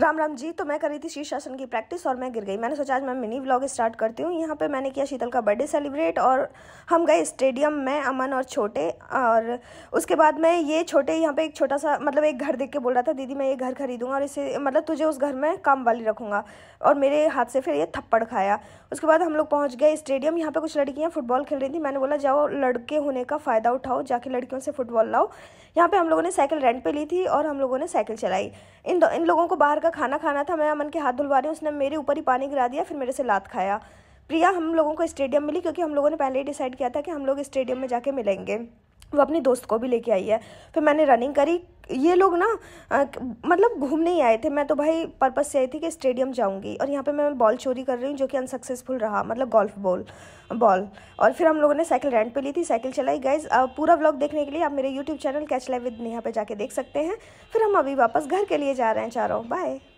राम राम जी तो मैं कर रही थी शीर्षासन की प्रैक्टिस और मैं गिर गई मैंने सोचा आज मैं मिनी व्लॉग स्टार्ट करती हूँ यहाँ पे मैंने किया शीतल का बर्थडे सेलिब्रेट और हम गए स्टेडियम में अमन और छोटे और उसके बाद मैं ये छोटे यहाँ पे एक छोटा सा मतलब एक घर देख के बोल रहा था दीदी मैं ये घर खरीदूँगा और इसे मतलब तुझे उस घर में काम वाली रखूँगा और मेरे हाथ से फिर ये थप्पड़ खाया उसके बाद हम लोग पहुँच गए स्टेडियम यहाँ पर कुछ लड़कियाँ फुटबॉल खेल रही थी मैंने बोला जाओ लड़के होने का फ़ायदा उठाओ जाके लड़कियों से फुटबॉल लाओ यहाँ पर हम लोगों ने साइकिल रेंट पर ली थी और हम लोगों ने साइकिल चलाई इन इन लोगों को बाहर का खाना खाना था मैं अमन के हाथ धुलवा रही हूँ उसने मेरे ऊपर ही पानी गिरा दिया फिर मेरे से लात खाया प्रिया हम लोगों को स्टेडियम मिली क्योंकि हम लोगों ने पहले ही डिसाइड किया था कि हम लोग स्टेडियम में जाके मिलेंगे वो अपने दोस्त को भी लेके आई है फिर मैंने रनिंग करी ये लोग ना मतलब घूमने ही आए थे मैं तो भाई पर्पज़ से आई थी कि स्टेडियम जाऊंगी और यहाँ पे मैं बॉल चोरी कर रही हूँ जो कि अनसक्सेसफुल रहा मतलब गोल्फ बॉल बॉल और फिर हम लोगों ने साइकिल रेंट पे ली थी साइकिल चलाई गाइज पूरा व्लॉग देखने के लिए आप मेरे YouTube channel catch live with Neha पे जाके देख सकते हैं फिर हम अभी वापस घर के लिए जा रहे हैं चारों बाय